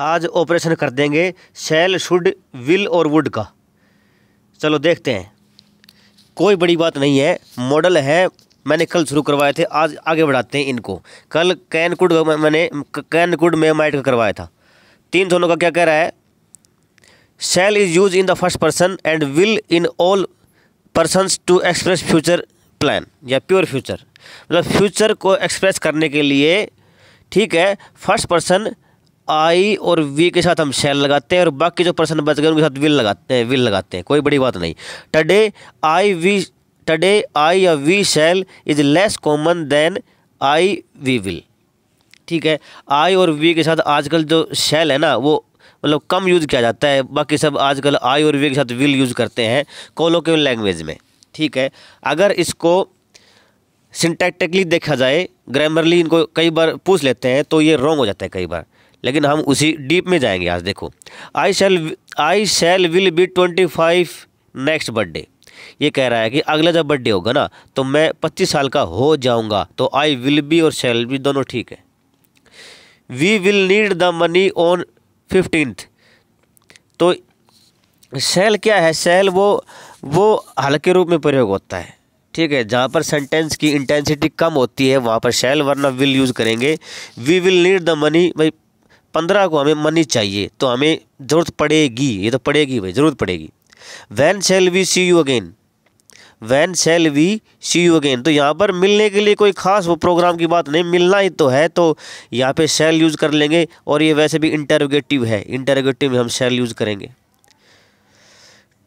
आज ऑपरेशन कर देंगे शैल शुड विल और वुड का चलो देखते हैं कोई बड़ी बात नहीं है मॉडल है मैंने कल शुरू करवाए थे आज आगे बढ़ाते हैं इनको कल कैनकुड मैंने कैनकुड में माइट का करवाया था तीन दोनों का क्या कह रहा है shall is use in the first person and will in all persons to express future plan या प्योर फ्यूचर मतलब फ्यूचर को एक्सप्रेस करने के लिए ठीक है फर्स्ट पर्सन आई और वी के साथ हम शैल लगाते हैं और बाकी जो पर्सन बच गए उनके साथ विल लगाते हैं विल लगाते हैं कोई बड़ी बात नहीं टडे आई वी टडे आई या we shall is less common than I we will ठीक है आई और वी के साथ आजकल जो शैल है ना वो मतलब कम यूज़ किया जाता है बाकी सब आजकल आई और वी के साथ विल यूज़ करते हैं कोलोकेबल लैंग्वेज में ठीक है अगर इसको सिंटैक्टिकली देखा जाए ग्रामरली इनको कई बार पूछ लेते हैं तो ये रॉन्ग हो जाता है कई बार लेकिन हम उसी डीप में जाएंगे आज देखो I shall I shall will be twenty five next birthday ये कह रहा है कि अगला जब बर्थडे होगा ना तो मैं पच्चीस साल का हो जाऊंगा तो आई विल बी और शैल बी दोनों ठीक है we will need the money on fifteenth तो शैल क्या है शैल वो वो हल्के रूप में प्रयोग होता है ठीक है जहाँ पर सेंटेंस की इंटेंसिटी कम होती है वहाँ पर शैल वरना विल यूज़ करेंगे we will need the money भाई पंद्रह को हमें मनी चाहिए तो हमें ज़रूरत पड़ेगी ये तो पड़ेगी भाई ज़रूरत पड़ेगी when shall we see you again when shall we see you again तो यहाँ पर मिलने के लिए कोई खास वो प्रोग्राम की बात नहीं मिलना ही तो है तो यहाँ पे सेल यूज़ कर लेंगे और ये वैसे भी इंटरोगेटिव है इंटरोगेटिव में हम सेल यूज़ करेंगे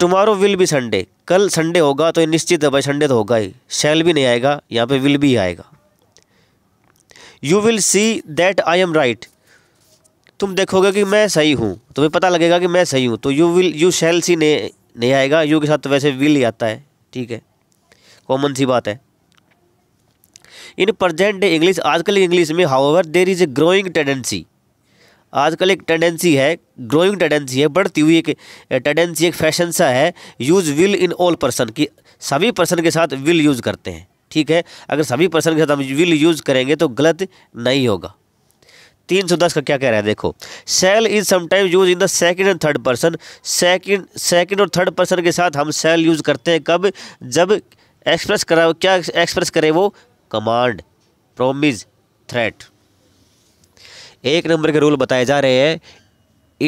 टुमारो विल भी संडे कल संडे होगा तो निश्चित है भाई संडे तो होगा ही सेल भी नहीं आएगा यहाँ पे विल भी आएगा you will see that I am right तुम देखोगे कि मैं सही हूँ तुम्हें पता लगेगा कि मैं सही हूँ तो you will you shall see नहीं नहीं आएगा यू के साथ तो वैसे विल ही आता है ठीक है कॉमन सी बात है इन प्रजेंट डे इंग्लिश आजकल इंग्लिश में however there is a growing tendency आजकल एक टेंडेंसी है ग्रोइंग टेंडेंसी है बढ़ती हुई एक टेंडेंसी एक फैशन सा है use will in all person कि सभी पर्सन के साथ विल यूज़ करते हैं ठीक है अगर सभी पर्सन के साथ हम विल यूज़ करेंगे तो गलत नहीं होगा तीन सौ दस का क्या कह रहा है देखो shall is sometime use in the second and third person second second और थर्ड पर्सन के साथ हम सेल यूज़ करते हैं कब जब एक्सप्रेस करा क्या एक्सप्रेस करे वो कमांड प्रोमिस थ्रेट एक नंबर के रूल बताए जा रहे हैं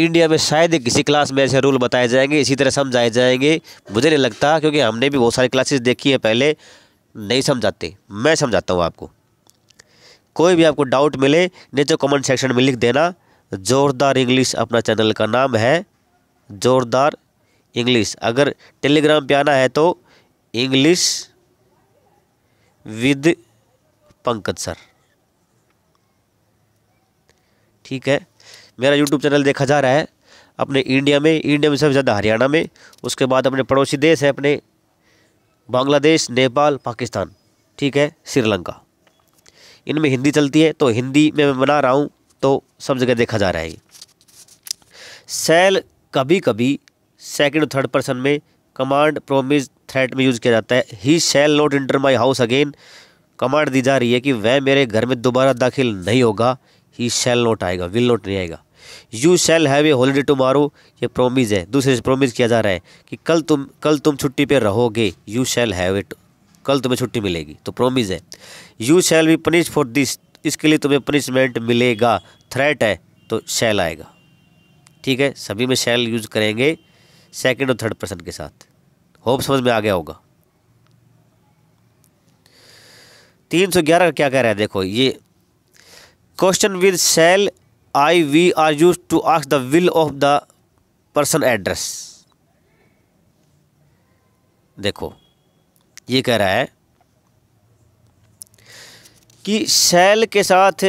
इंडिया में शायद किसी क्लास में ऐसे रूल बताए जाएंगे इसी तरह समझाए जाएंगे मुझे नहीं लगता क्योंकि हमने भी बहुत सारी क्लासेस देखी है पहले नहीं समझाते मैं समझाता हूँ आपको कोई भी आपको डाउट मिले नीचे कमेंट सेक्शन में लिख देना जोरदार इंग्लिश अपना चैनल का नाम है जोरदार इंग्लिश अगर टेलीग्राम पे आना है तो इंग्लिश विद पंकज सर ठीक है मेरा यूट्यूब चैनल देखा जा रहा है अपने इंडिया में इंडिया में सबसे ज़्यादा हरियाणा में उसके बाद अपने पड़ोसी देश है अपने बांग्लादेश नेपाल पाकिस्तान ठीक है श्रीलंका इनमें हिंदी चलती है तो हिंदी में मैं बना रहा हूँ तो सब जगह देखा जा रहा है सेल कभी कभी सेकेंड और थर्ड पर्सन में कमांड प्रोमिस थ्रेट में यूज़ किया जाता है he shall not enter my house again command दी जा रही है कि वह मेरे घर में दोबारा दाखिल नहीं होगा ही सेल नोट आएगा विल नोट नहीं आएगा you shall have a holiday tomorrow ये प्रोमिस है दूसरे से प्रोमिस किया जा रहा है कि कल तुम कल तुम छुट्टी पे रहोगे यू सेल हैव इट कल तुम्हें छुट्टी मिलेगी तो प्रोमिस है you shall be punish for this इसके लिए तुम्हें पनिशमेंट मिलेगा थ्रेट है तो शैल आएगा ठीक है सभी में शैल यूज करेंगे सेकेंड और थर्ड पर्सन के साथ होप समझ में आ गया होगा तीन सौ ग्यारह का क्या कह रहा है देखो ये question with shall I we are use to ask the will of the person address देखो ये कह रहा है कि सेल के साथ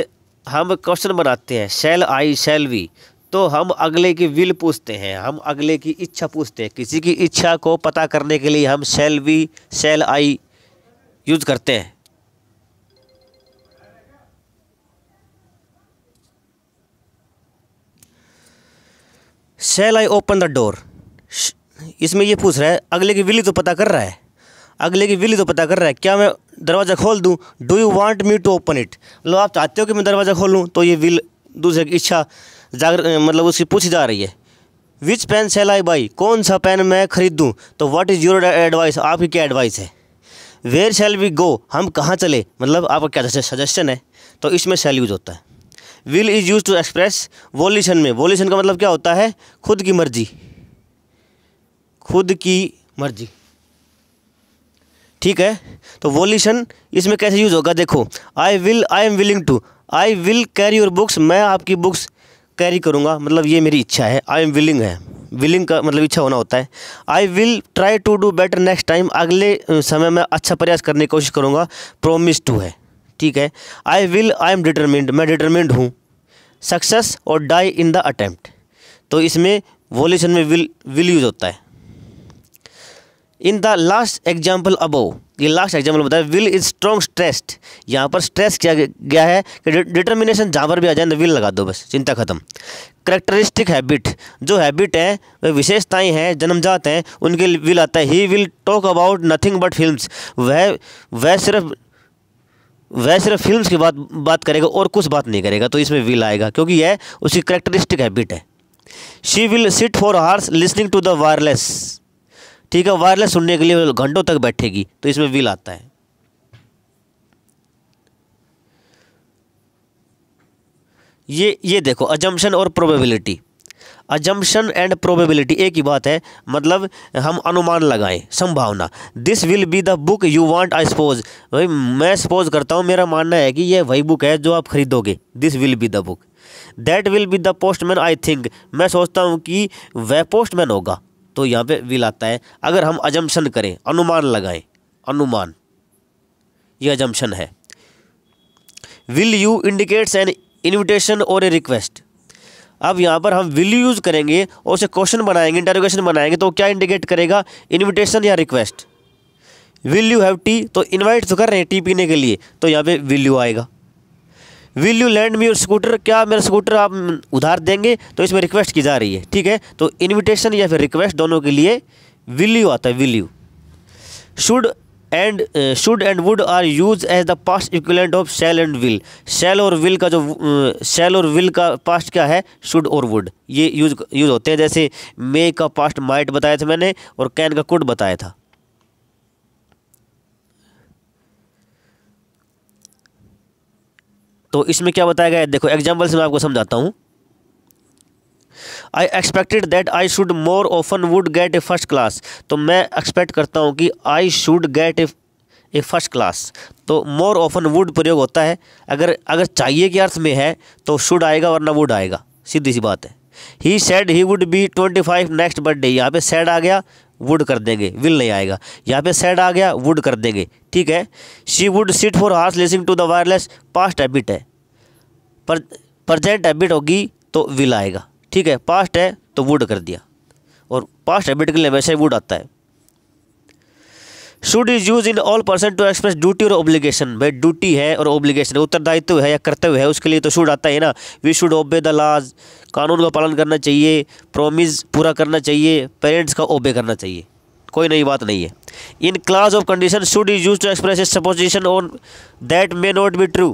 हम क्वेश्चन बनाते हैं सेल आई सेल वी तो हम अगले की विल पूछते हैं हम अगले की इच्छा पूछते हैं किसी की इच्छा को पता करने के लिए हम shall we shall I use करते हैं shall I open the door इसमें ये पूछ रहा है अगले की विली तो पता कर रहा है अगले की विल तो पता कर रहा है क्या मैं दरवाज़ा खोल दूँ do you want me to open it मतलब आप चाहते हो कि मैं दरवाज़ा खोलूँ तो ये विल दूसरे की इच्छा जागर मतलब उसकी पूछी जा रही है which pen shall I buy कौन सा पेन मैं खरीदूँ तो वाट इज़ योर एडवाइस आपकी क्या एडवाइस है वेयर शैल वी गो हम कहाँ चले मतलब आपका क्या सजेशन है तो इसमें सेल यूज होता है will is use to express volition में वॉल्यूशन का मतलब क्या होता है खुद की मर्जी खुद की मर्जी ठीक है तो वॉल्यूशन इसमें कैसे यूज़ होगा देखो I will I am willing to I will carry your books मैं आपकी बुक्स कैरी करूँगा मतलब ये मेरी इच्छा है आई एम विलिंग है विलिंग का मतलब इच्छा होना होता है I will try to do better next time अगले समय में अच्छा प्रयास करने की कोशिश करूँगा प्रोमिस टू है ठीक है I will I am determined मैं डिटरमिंड हूँ सक्सेस और डाई इन द अटैम्प्ट तो इसमें वॉल्यूशन में विल विल यूज़ होता है in the last example above ये लास्ट एग्जाम्पल बताया विल इज स्ट्रॉन्ग स्ट्रेस्ड यहाँ पर स्ट्रेस किया गया है कि डिटर्मिनेशन जहाँ पर भी आ जाए तो विल लगा दो बस चिंता खत्म करेक्टरिस्टिक हैबिट जो हैबिट है वह विशेषताएँ हैं जन्मजात हैं उनके विल आता है he will talk about nothing but film वह वह सिर्फ वह सिर्फ फिल्म की बात बात करेगा और कुछ बात नहीं करेगा तो इसमें विल आएगा क्योंकि यह उसकी करेक्टरिस्टिक हैबिट है she will sit for hours listening to the wireless ठीक है वायरलेस सुनने के लिए घंटों तक बैठेगी तो इसमें विल आता है ये ये देखो अजम्पन और प्रोबेबिलिटी अजम्पन एंड प्रोबेबिलिटी एक ही बात है मतलब हम अनुमान लगाएं संभावना this will be the book you want I suppose भाई मैं सपोज करता हूँ मेरा मानना है कि यह वही बुक है जो आप खरीदोगे this will be the book that will be the postman I think मैं सोचता हूँ कि वह पोस्टमैन होगा तो यहाँ पे विल आता है अगर हम अजम्पन करें अनुमान लगाएं अनुमान ये अजम्पन है will you indicates an invitation और ए रिक्वेस्ट अब यहाँ पर हम विल यूज़ करेंगे और उसे क्वेश्चन बनाएंगे इंटरोगेशन बनाएंगे तो क्या इंडिकेट करेगा इन्विटेशन या request will you have tea तो इन्वाइट तो कर रहे हैं टी पीने के लिए तो यहाँ पे विल यू आएगा will you lend me your scooter क्या मेरा स्कूटर आप उधार देंगे तो इसमें रिक्वेस्ट की जा रही है ठीक है तो इन्विटेशन या फिर रिक्वेस्ट दोनों के लिए विल यू आता है will you should and should and would are use as the past equivalent of shall and will shall और विल का जो सेल uh, और विल का पास्ट क्या है शुड और वुड ये यूज यूज होते हैं जैसे मे का पास्ट माइट बताया था मैंने और कैन का कुड बताया था तो इसमें क्या बताया गया है देखो एग्जाम्पल से मैं आपको समझाता हूँ I expected that I should more often would get a first class तो मैं एक्सपेक्ट करता हूँ कि I should get a a first class तो मोर ऑफन वुड प्रयोग होता है अगर अगर चाहिए के अर्थ में है तो शुड आएगा वरना वुड आएगा सीधी सी बात है he said he would be twenty five next birthday यहाँ पे सैड आ गया वुड कर देंगे विल नहीं आएगा यहाँ पे सेड आ गया वुड कर देंगे ठीक है she would sit for hours listening to the wireless past habit है पर प्रजेंट हैबिट होगी तो विल आएगा ठीक है पास्ट है तो वुड कर दिया और पास्ट हैबिट के लिए वैसे वुड आता है should is use in all person to express duty और ऑब्लिगेशन भाई ड्यूटी है और ऑब्लिगेशन उत्तरदायित्व है या कर्तव्य है उसके लिए तो शुड आता है ना वी शुड ओबे द लाज कानून का पालन करना चाहिए प्रोमिस पूरा करना चाहिए पेरेंट्स का ओबे करना चाहिए कोई नई बात नहीं है in clause of condition should is use to express is supposition on that may not be true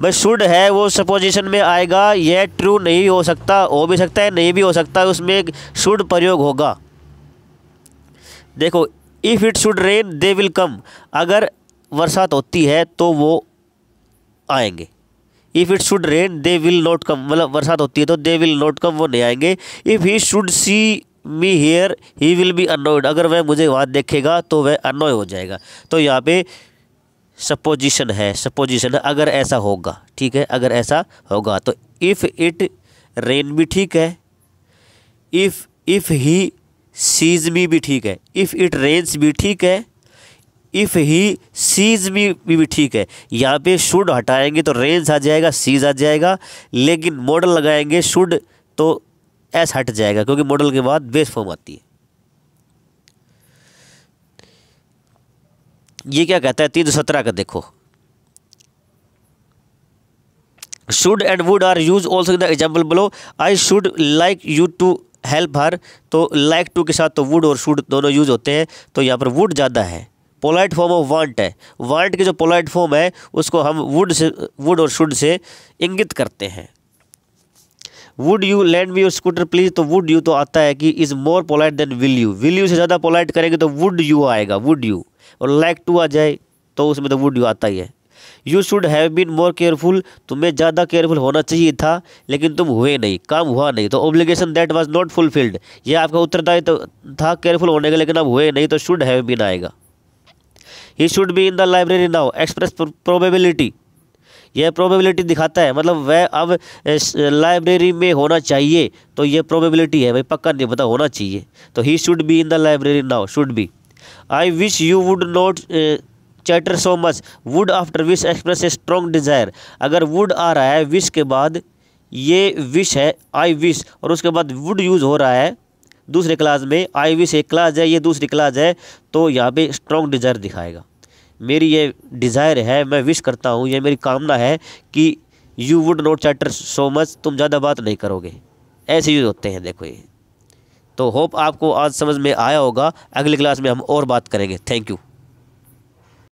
भाई शुड है वो सपोजिशन में आएगा यह ट्रू नहीं हो सकता हो भी सकता है नहीं भी हो सकता उसमें एक शुड प्रयोग होगा देखो if it should rain they will come अगर बरसात होती है तो वो आएंगे if it should rain they will not come मतलब बरसात होती है तो दे विल नॉट कम वो नहीं आएंगे if he should see me here he will be annoyed अगर वह मुझे वहाँ देखेगा तो वह अनोय हो जाएगा तो यहाँ पे सपोजिशन है सपोजिशन है अगर ऐसा होगा ठीक है अगर ऐसा होगा तो इफ़ इट रेन भी ठीक है if if he sees me भी ठीक है इफ़ इट रेंस भी ठीक है इफ़ ही सीज मी भी ठीक है यहाँ पे शुड हटाएंगे तो रेंस आ जाएगा सीज आ जाएगा लेकिन मॉडल लगाएंगे शुड तो एस हट जाएगा क्योंकि मॉडल के बाद बेस फॉर्म आती है ये क्या कहता है तीन सौ सत्रह का देखो should and would are use also in the example below I should like you to help her तो लाइक टू के साथ तो वुड और शुड दोनों यूज होते हैं तो यहाँ पर वुड ज़्यादा है पोलाइट फॉर्म ऑफ वांट है वांट के जो पोलाइट फॉर्म है उसको हम वुड से वुड और शुड से इंगित करते हैं would you lend me your scooter please तो वुड यू तो आता है कि is more polite than will you will you से ज़्यादा पोलाइट करेंगे तो वुड यू आएगा वुड यू और लाइक टू आ जाए तो उसमें तो वुड यू आता ही है you should have been more careful तुम्हें ज़्यादा केयरफुल होना चाहिए था लेकिन तुम हुए नहीं काम हुआ नहीं तो obligation that was not fulfilled यह आपका उत्तरदायित्व था केयरफुल होने का लेकिन अब हुए नहीं तो शुड हैव बीन आएगा he should be in the library now express probability यह प्रोबेबिलिटी दिखाता है मतलब वह अब लाइब्रेरी में होना चाहिए तो यह प्रोबेबिलिटी है भाई पक्का नहीं पता होना चाहिए तो he should be in the library now should be I wish you would not chatter so much would after wish express a strong desire अगर वुड आ रहा है विश के बाद ये विश है आई विश और उसके बाद वुड यूज़ हो रहा है दूसरे क्लास में आई विश एक क्लास है ये दूसरी क्लास है तो यहाँ पे स्ट्रॉन्ग डिज़ायर दिखाएगा मेरी ये डिज़ायर है मैं विश करता हूँ ये मेरी कामना है कि you would not chatter so much तुम ज़्यादा बात नहीं करोगे ऐसे यूज़ होते हैं देखो ये तो होप आपको आज समझ में आया होगा अगली क्लास में हम और बात करेंगे थैंक यू